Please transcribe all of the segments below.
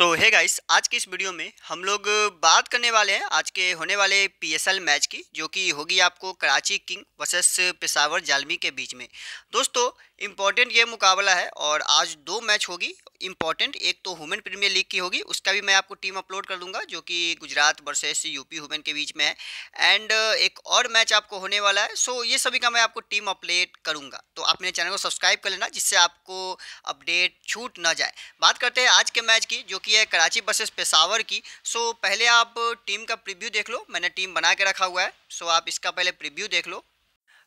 सो है गाइस आज की इस वीडियो में हम लोग बात करने वाले हैं आज के होने वाले पीएसएल मैच की जो कि होगी आपको कराची किंग वर्सेस पेशावर जालमी के बीच में दोस्तों इम्पॉर्टेंट ये मुकाबला है और आज दो मैच होगी इम्पॉर्टेंट एक तो हुमेन प्रीमियर लीग की होगी उसका भी मैं आपको टीम अपलोड कर दूंगा जो कि गुजरात वर्सेस यूपी हुमेन के बीच में है एंड uh, एक और मैच आपको होने वाला है सो ये सभी का मैं आपको टीम अपडेट करूंगा तो आप मेरे चैनल को सब्सक्राइब कर लेना जिससे आपको अपडेट छूट ना जाए बात करते हैं आज के मैच की जो कि है कराची वर्सेज पेशावर की सो पहले आप टीम का प्रिव्यू देख लो मैंने टीम बना के रखा हुआ है सो आप इसका पहले प्रिव्यू देख लो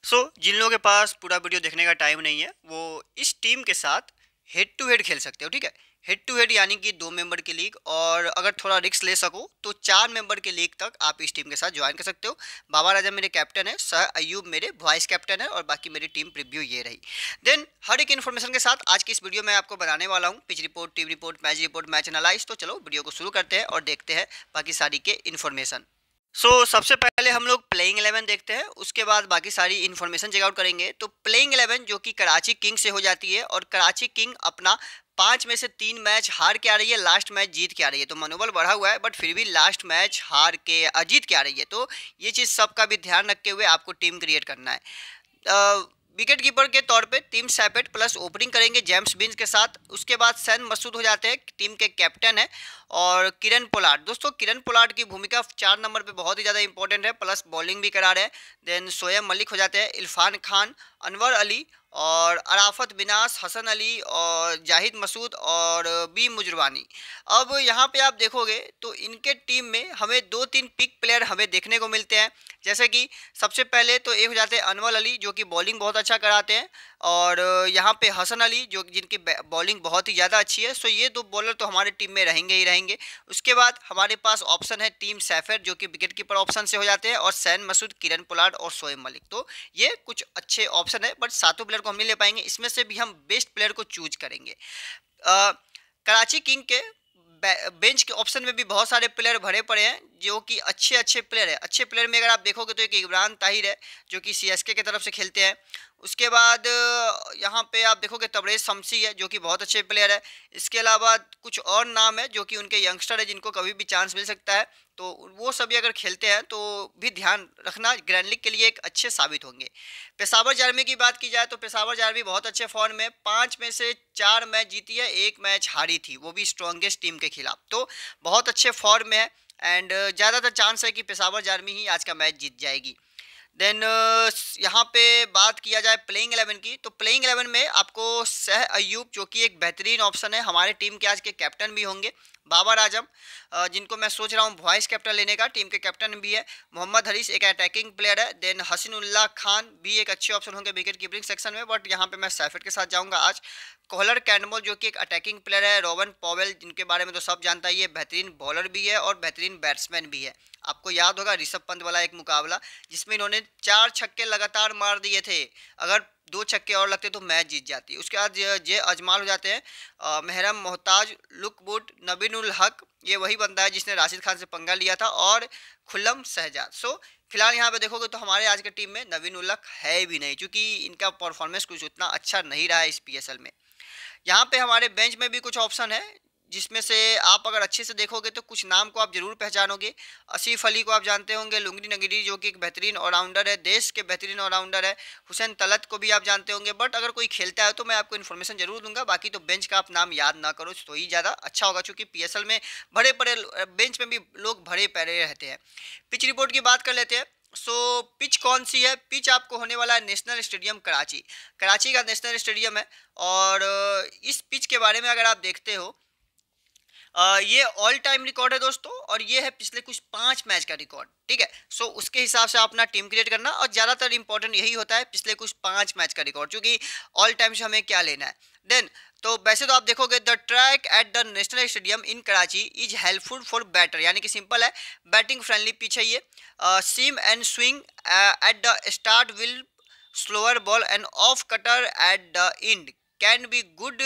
सो so, जिन लोगों के पास पूरा वीडियो देखने का टाइम नहीं है वो इस टीम के साथ हेड टू हेड खेल सकते हो ठीक है हेड टू हेड यानी कि दो मेंबर की लीग और अगर थोड़ा रिक्स ले सको तो चार मेंबर के लीग तक आप इस टीम के साथ ज्वाइन कर सकते हो बाबा राजा मेरे कैप्टन है सह अयूब मेरे वाइस कैप्टन है और बाकी मेरी टीम प्रिव्यू ये रही देन हर एक इन्फॉर्मेशन के साथ आज की इस वीडियो में आपको बनाने वाला हूँ pitch report team report match report match analyse तो चलो वीडियो को शुरू करते हैं और देखते हैं बाकी सारी के इन्फॉर्मेशन सो so, सबसे पहले हम लोग प्लेइंग एलेवन देखते हैं उसके बाद बाकी सारी इन्फॉर्मेशन चेकआउट करेंगे तो प्लेइंग एलेवन जो कि कराची किंग से हो जाती है और कराची किंग अपना पांच में से तीन मैच हार के आ रही है लास्ट मैच जीत के आ रही है तो मनोबल बढ़ा हुआ है बट फिर भी लास्ट मैच हार के अजीत के आ रही है तो ये चीज़ सबका भी ध्यान रखते हुए आपको टीम क्रिएट करना है विकेट कीपर के तौर पे टीम सैपेट प्लस ओपनिंग करेंगे जेम्स बिन्स के साथ उसके बाद सैन मसूद हो जाते हैं टीम के कैप्टन है और किरण पोलार्ड दोस्तों किरण पोलार्ड की भूमिका चार नंबर पे बहुत ही ज़्यादा इंपॉर्टेंट है प्लस बॉलिंग भी करा रहे हैं देन सोएब मलिक हो जाते हैं इरफान खान अनवर अली और अराफत बिनास हसन अली और जाहिद मसूद और बी मुजरवानी अब यहाँ पे आप देखोगे तो इनके टीम में हमें दो तीन पिक प्लेयर हमें देखने को मिलते हैं जैसे कि सबसे पहले तो एक हो जाते हैं अनवल अली जो कि बॉलिंग बहुत अच्छा कराते हैं और यहाँ पे हसन अली जो जिनकी बॉलिंग बहुत ही ज़्यादा अच्छी है सो ये दो बॉलर तो हमारे टीम में रहेंगे ही रहेंगे उसके बाद हमारे पास ऑप्शन है टीम सैफर जो कि विकेट कीपर ऑप्शन से हो जाते हैं और सैन मसूद किरण पुलाड और शोएब मलिक तो ये कुछ अच्छे ऑप्शन है बट सातों प्लेयर को हम नहीं ले पाएंगे इसमें से भी हम बेस्ट प्लेयर को चूज करेंगे आ, कराची किंग के बेंच के ऑप्शन में भी बहुत सारे प्लेयर भरे पड़े हैं जो कि अच्छे अच्छे प्लेयर है अच्छे प्लेयर में अगर आप देखोगे तो एक इमरान ताहिर है जो कि सीएसके की तरफ से खेलते हैं उसके बाद यहाँ पे आप देखोगे तबरेज शमसी है जो कि बहुत अच्छे प्लेयर है इसके अलावा कुछ और नाम है जो कि उनके यंगस्टर है जिनको कभी भी चांस मिल सकता है तो वो सभी अगर खेलते हैं तो भी ध्यान रखना ग्रैंड लीग के लिए एक अच्छे साबित होंगे पेशावर जारमी की बात की जाए तो पेशावर जारमी बहुत अच्छे फॉर्म में पाँच में से चार मैच जीती है एक मैच हारी थी वो भी स्ट्रॉन्गेस्ट टीम के खिलाफ तो बहुत अच्छे फॉर्म में है एंड uh, ज़्यादातर चांस है कि पेशावर जारमी ही आज का मैच जीत जाएगी देन uh, यहाँ पे बात किया जाए प्लेइंग एलेवन की तो प्लेइंग एलेवन में आपको सह अयूब जो कि एक बेहतरीन ऑप्शन है हमारे टीम के आज के कैप्टन भी होंगे बाबर आजम जिनको मैं सोच रहा हूँ वाइस कैप्टन लेने का टीम के कैप्टन भी है मोहम्मद हरीश एक अटैकिंग प्लेयर है देन हसीनुल्लाह खान भी एक अच्छे ऑप्शन होंगे विकेट कीपिंग सेक्शन में बट यहाँ पे मैं सैफेट के साथ जाऊँगा आज कोहलर कैंडमोल जो कि एक अटैकिंग प्लेयर है रोवन पॉवेल जिनके बारे में तो सब जानता ही है बेहतरीन बॉलर भी है और बेहतरीन बैट्समैन भी है आपको याद होगा ऋषभ पंत वाला एक मुकाबला जिसमें इन्होंने चार छक्के लगातार मार दिए थे अगर दो छक्के और लगते तो मैच जीत जाती उसके बाद जे अजमाल हो जाते हैं महरम मोहताज लुकबुट नबीन हक ये वही बंदा है जिसने राशिद खान से पंगा लिया था और खुल्लम शहजाद सो फिलहाल यहाँ पे देखोगे तो हमारे आज के टीम में नवीन उल्लक है भी नहीं क्योंकि इनका परफॉर्मेंस कुछ उतना अच्छा नहीं रहा है इस पीएसएल में यहाँ पे हमारे बेंच में भी कुछ ऑप्शन है जिसमें से आप अगर अच्छे से देखोगे तो कुछ नाम को आप जरूर पहचानोगे असीफ़ अली को आप जानते होंगे लुंगनी नगरी जो कि एक बेहतरीन ऑलराउंडर है देश के बेहतरीन ऑलराउंडर है हुसैन तलत को भी आप जानते होंगे बट अगर कोई खेलता है तो मैं आपको इन्फॉर्मेशन जरूर दूंगा बाकी तो बेंच का आप नाम याद ना करो तो ही ज़्यादा अच्छा होगा चूँकि पी में भरे पड़े बेंच में भी लोग भरे पड़े रहते हैं पिच रिपोर्ट की बात कर लेते हैं सो so, पिच कौन सी है पिच आपको होने वाला है नेशनल स्टेडियम कराची कराची का नेशनल स्टेडियम है और इस पिच के बारे में अगर आप देखते हो ये ऑल टाइम रिकॉर्ड है दोस्तों और ये है पिछले कुछ पाँच मैच का रिकॉर्ड ठीक है सो उसके हिसाब से अपना टीम क्रिएट करना और ज़्यादातर इंपॉर्टेंट यही होता है पिछले कुछ पाँच मैच का रिकॉर्ड क्योंकि ऑल टाइम से हमें क्या लेना है देन तो वैसे तो आप देखोगे the track at the national stadium in Karachi is helpful for batter यानी कि सिंपल है बैटिंग फ्रेंडली पिच है ये seam and swing at the start will slower ball and off cutter at the end can be good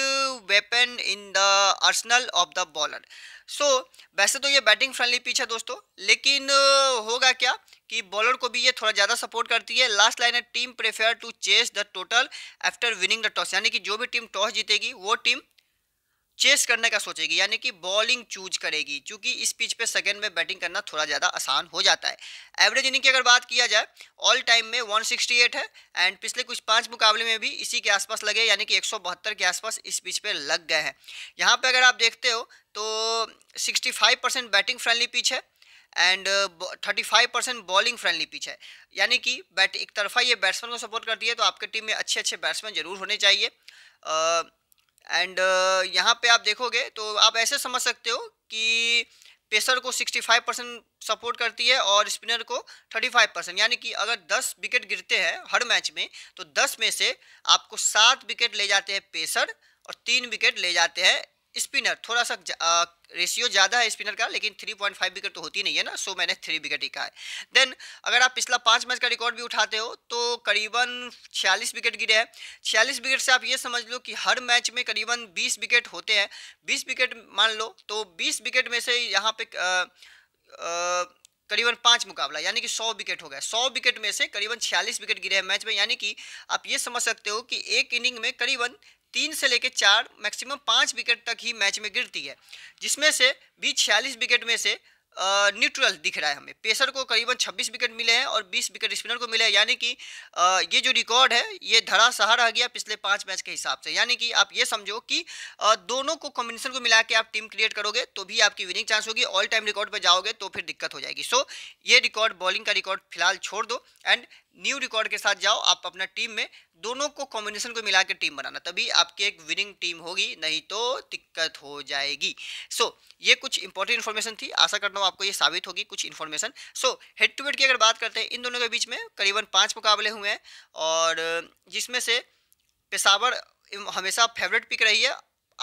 weapon in the arsenal of the bowler so वैसे तो ये batting friendly pitch है दोस्तों लेकिन होगा क्या कि बॉलर को भी ये थोड़ा ज़्यादा सपोर्ट करती है लास्ट लाइन है team prefer to chase the total after winning the toss यानी कि जो भी टीम टॉस जीतेगी वो टीम चेस करने का सोचेगी यानी कि बॉलिंग चूज करेगी क्योंकि इस पिच पे सेकंड में बैटिंग करना थोड़ा ज़्यादा आसान हो जाता है एवरेज इनिंग की अगर बात किया जाए ऑल टाइम में 168 है एंड पिछले कुछ पांच मुकाबले में भी इसी के आसपास लगे यानी कि एक के आसपास इस पिच पे लग गए हैं यहाँ पर अगर आप देखते हो तो सिक्सटी बैटिंग फ्रेंडली पिच है and thirty five percent bowling friendly pitch है यानी कि बैट एक तरफा ये बैट्समैन को सपोर्ट करती है तो आपके टीम में अच्छे अच्छे बैट्समैन जरूर होने चाहिए एंड uh, यहाँ पे आप देखोगे तो आप ऐसे समझ सकते हो कि पेसर को 65 परसेंट सपोर्ट करती है और स्पिनर को 35 परसेंट यानी कि अगर 10 विकेट गिरते हैं हर मैच में तो 10 में से आपको सात विकेट ले जाते हैं पेसर और तीन विकेट ले जाते हैं स्पिनर थोड़ा सा जा, रेशियो ज़्यादा है स्पिनर का लेकिन 3.5 विकेट तो होती नहीं है ना सो मैंने थ्री विकेट ही कहा है देन अगर आप पिछला पाँच मैच का रिकॉर्ड भी उठाते हो तो करीबन छियालीस विकेट गिरे हैं छियालीस विकेट से आप ये समझ लो कि हर मैच में करीबन बीस विकेट होते हैं बीस विकेट मान लो तो बीस विकेट में से यहाँ पे आ, आ, करीबन पाँच मुकाबला यानी कि सौ विकेट हो गया सौ विकेट में से करीबन छियालीस विकेट गिरे हैं मैच में यानी कि आप ये समझ सकते हो कि एक इनिंग में करीबन तीन से लेकर चार मैक्सिमम पाँच विकेट तक ही मैच में गिरती है जिसमें से भी छियालीस विकेट में से न्यूट्रल दिख रहा है हमें पेसर को करीबन 26 विकेट मिले हैं और 20 विकेट स्पिनर को मिले हैं यानी कि ये जो रिकॉर्ड है ये धरा सहा रह गया पिछले पाँच मैच के हिसाब से यानी कि आप ये समझो कि दोनों को कॉम्बिनेशन को मिला के आप टीम क्रिएट करोगे तो भी आपकी विनिंग चांस होगी ऑल टाइम रिकॉर्ड पर जाओगे तो फिर दिक्कत हो जाएगी सो ये रिकॉर्ड बॉलिंग का रिकॉर्ड फिलहाल छोड़ दो एंड न्यू रिकॉर्ड के साथ जाओ आप अपना टीम में दोनों को कॉम्बिनेशन को मिला के टीम बनाना तभी आपकी एक विनिंग टीम होगी नहीं तो दिक्कत हो जाएगी सो so, ये कुछ इंपॉर्टेंट इन्फॉर्मेशन थी आशा करता हूँ आपको ये साबित होगी कुछ information so head to head की अगर बात करते हैं इन दोनों के बीच में करीबन पाँच मुकाबले हुए हैं और जिसमें से पेशावर हमेशा फेवरेट पिक रही है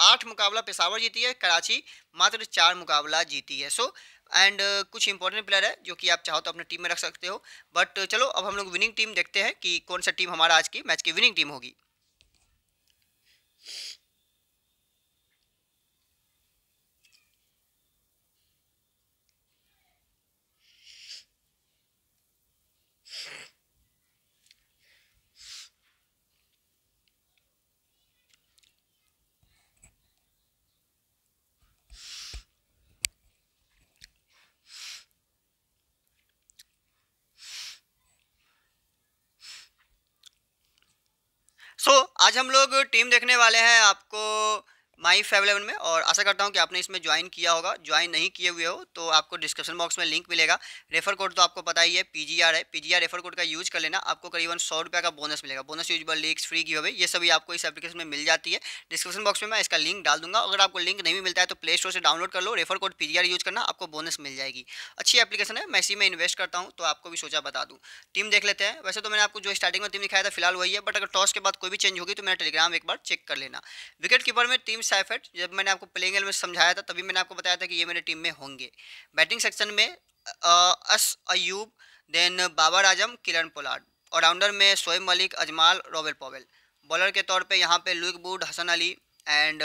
आठ मुकाबला पेशावर जीती है कराची मात्र चार मुकाबला जीती है सो so, एंड कुछ इंपॉर्टेंट प्लेयर है जो कि आप चाहो तो अपने टीम में रख सकते हो बट चलो अब हम लोग विनिंग टीम देखते हैं कि कौन सा टीम हमारा आज की मैच की विनिंग टीम होगी सो so, आज हम लोग टीम देखने वाले हैं आपको माई फाइव इलेवन में और आशा करता हूँ कि आपने इसमें ज्वाइन किया होगा ज्वाइन नहीं किए हुए हो तो आपको डिस्क्रिप्शन बॉक्स में लिंक मिलेगा रेफर कोड तो आपको पता ही है पीजीआर है पीजीआर रेफर कोड का यूज कर लेना आपको करीबन सौ रुपये का बोनस मिलेगा बोनस यूजबल लिंक फ्री की हो ये सभी आपको इस एप्लीकेशन में मिल जाती है डिस्क्रिप्शन बॉक्स में मैं इसका लिंक डाल दूंगा अगर आपको लिंक नहीं मिलता है तो प्ले स्टोर से डाउनलोड कर लो रेफर कोड पी यूज करना आपको बोनस मिल जाएगी अच्छी एप्लीकेशन है मैं इसी में इन्वेस्ट करता हूँ तो आपको भी सोचा बता दूँ टीम देख लेते हैं वैसे तो मैंने आपको जो स्टार्टिंग में टीम दिखाया था फिलहाल वही है बट अगर टॉस के बाद कोई भी चेंज होगी तो मेरा टेलीग्राम एक बार चेक कर लेना विकेट कीपर में टीम साइफर्ट जब मैंने आपको प्लेइंग में समझाया था तभी मैंने आपको बताया था कि ये मेरे टीम में होंगे बैटिंग सेक्शन में अस Ayub then Babar Azam Kieron Pollard allrounder में शोएब मलिक अजमाल रॉबेल पॉवेल बॉलर के तौर पे यहाँ पे Luke Wood Hasan Ali and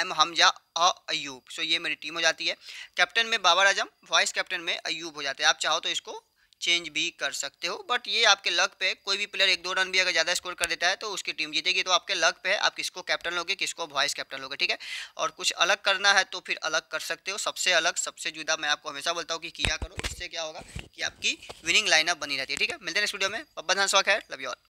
M Hamza Ayub so ये मेरी टीम हो जाती है कैप्टन में बाबर आजम वाइस कैप्टन में अयूब हो जाते हैं आप चाहो तो इसको चेंज भी कर सकते हो बट ये आपके लक पे कोई भी प्लेयर एक दो रन भी अगर ज़्यादा स्कोर कर देता है तो उसकी टीम जीतेगी तो आपके लक पे है आप किसको कैप्टन लोगे किसको वाइस कैप्टन लोगे ठीक है और कुछ अलग करना है तो फिर अलग कर सकते हो सबसे अलग सबसे जुदा मैं आपको हमेशा बोलता हूँ कि किया करो इससे क्या होगा कि आपकी विनिंग लाइनअप बनी रहती है ठीक है मिलते हैं इस वीडियो में बब्बा धान शौक है लव यू ऑल